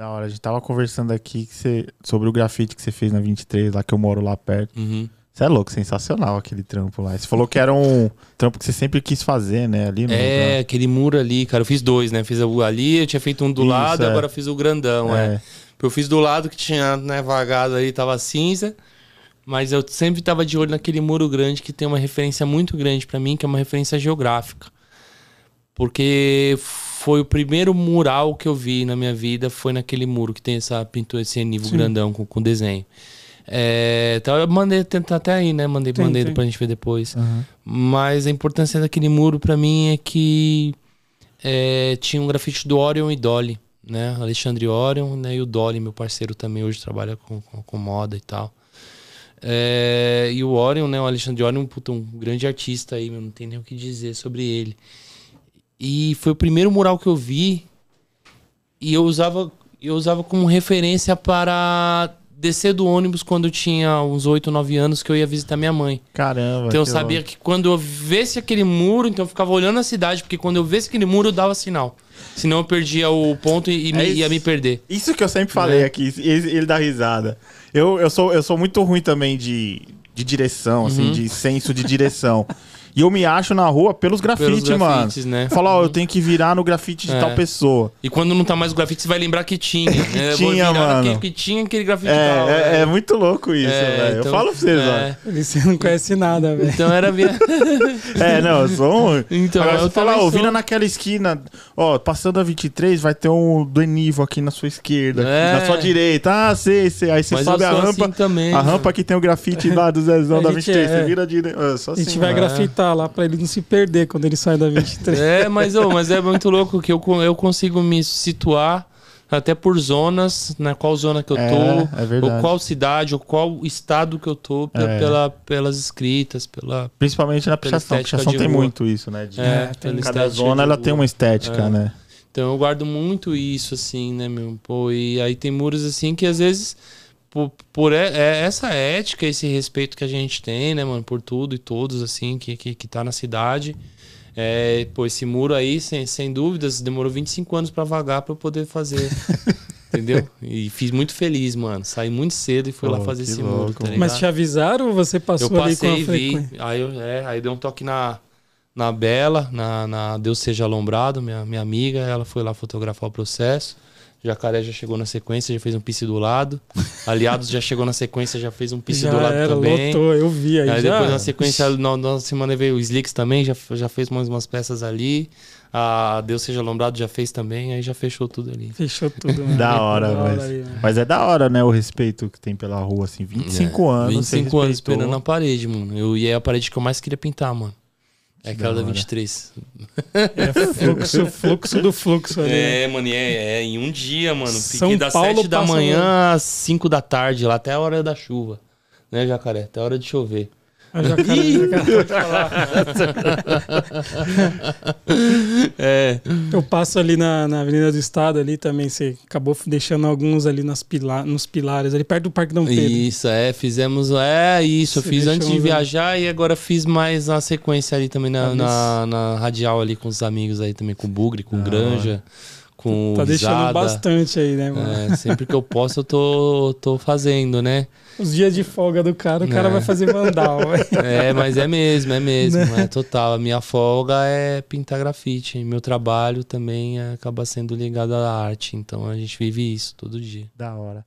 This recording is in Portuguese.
Da hora, a gente tava conversando aqui você, sobre o grafite que você fez na 23, lá que eu moro lá perto. Uhum. Você é louco, sensacional aquele trampo lá. Você falou que era um trampo que você sempre quis fazer, né? Ali É, lugar. aquele muro ali, cara. Eu fiz dois, né? Fiz ali, eu tinha feito um do Isso, lado, é. agora fiz o grandão, é. é. Eu fiz do lado que tinha, né, vagado ali, tava cinza. Mas eu sempre tava de olho naquele muro grande que tem uma referência muito grande para mim, que é uma referência geográfica porque foi o primeiro mural que eu vi na minha vida, foi naquele muro que tem essa pintura, esse enivo grandão com, com desenho. É, então eu mandei tentar até aí, né? Mandei, tem, mandei para pra gente ver depois. Uhum. Mas a importância daquele muro para mim é que é, tinha um grafite do Orion e Dolly, né? Alexandre Orion né? e o Dolly, meu parceiro também hoje trabalha com, com, com moda e tal. É, e o Orion, né? O Alexandre Orion, é puta, um grande artista aí, não tem nem o que dizer sobre ele. E foi o primeiro mural que eu vi e eu usava, eu usava como referência para descer do ônibus quando eu tinha uns 8, 9 anos que eu ia visitar minha mãe. Caramba. Então eu que sabia louco. que quando eu visse aquele muro, então eu ficava olhando a cidade, porque quando eu visse aquele muro eu dava sinal. Senão eu perdia o ponto e, é me, ia me perder. Isso que eu sempre falei é. aqui, ele, ele dá risada. Eu, eu, sou, eu sou muito ruim também de, de direção, assim, uhum. de senso de direção. E eu me acho na rua pelos grafites, pelos grafites mano. Né? Falar, ó, eu tenho que virar no grafite é. de tal pessoa. E quando não tá mais o grafite, você vai lembrar que tinha. Né? tinha, mano. Que tinha aquele grafite é, tal, é, né? é, muito louco isso, é, velho. Então, eu falo pra vocês, é. Você não conhece nada, velho. Então era minha... é, não, eu sou um... Então, Agora, eu você falar, ó, sou... vira naquela esquina, ó, passando a 23, vai ter um do Enivo aqui na sua esquerda, é. na sua direita. Ah, sei, sei. Aí você Mas sobe a rampa. Assim também, a né? rampa que tem o grafite lá do Zezão da 23, você é. vira de direita. Só assim. A gente assim, vai é. grafitar anotar tá lá para ele não se perder quando ele sai da 23. é, mas, oh, mas é muito louco que eu, eu consigo me situar até por zonas, na né, qual zona que eu é, tô, é ou qual cidade, ou qual estado que eu tô, é. pela, pelas escritas, pela. Principalmente na pichação. Pichação tem rua. muito isso, né? De, é, tem, cada zona ela tem uma estética, é. né? Então eu guardo muito isso, assim, né, meu? Pô, e aí tem muros assim que às vezes por, por é, é essa ética, esse respeito que a gente tem, né, mano, por tudo e todos, assim, que, que, que tá na cidade. É, pô, esse muro aí, sem, sem dúvidas, demorou 25 anos para vagar para eu poder fazer. entendeu? E fiz muito feliz, mano. Saí muito cedo e fui oh, lá fazer esse louco. muro. Tá Mas te avisaram ou você passou eu ali passei, com a vi, aí, eu, é, aí deu um toque na, na Bela, na, na Deus Seja Alombrado, minha, minha amiga. Ela foi lá fotografar o processo. Jacaré já chegou na sequência, já fez um pisse do lado. Aliados já chegou na sequência, já fez um pisse já do lado era, também. Lotou, eu vi aí. Aí já. depois na sequência, na, na semana veio o Slicks também, já, já fez mais umas peças ali. A Deus Seja Lombrado já fez também, aí já fechou tudo ali. Fechou tudo. da hora, da mas, hora aí, mas é da hora, né? O respeito que tem pela rua, assim. 25 é, anos. 25 anos esperando na parede, mano. Eu, e é a parede que eu mais queria pintar, mano. É aquela da, 23. É fluxo, fluxo do fluxo ali. É, né? mano, é, é em um dia, mano. São da Paulo 7 da manhã às 5 da tarde, lá até a hora da chuva. Né, Jacaré? Até a hora de chover. A jacaré, é. Eu passo ali na, na Avenida do Estado ali também, você acabou deixando alguns ali nas pila nos pilares, ali perto do Parque Dom Pedro. Isso, é, fizemos, é isso, você eu fiz antes de viajar e agora fiz mais na sequência ali também na, ah, na, na, radial ali com os amigos aí também, com o Bugre, com ah. Granja com tá deixando bastante aí, né, mano? É, sempre que eu posso, eu tô, tô fazendo, né? Os dias de folga do cara, o é. cara vai fazer mandal. é, mas é mesmo, é mesmo, né? é total. A minha folga é pintar grafite. Meu trabalho também é, acaba sendo ligado à arte. Então a gente vive isso todo dia. Da hora.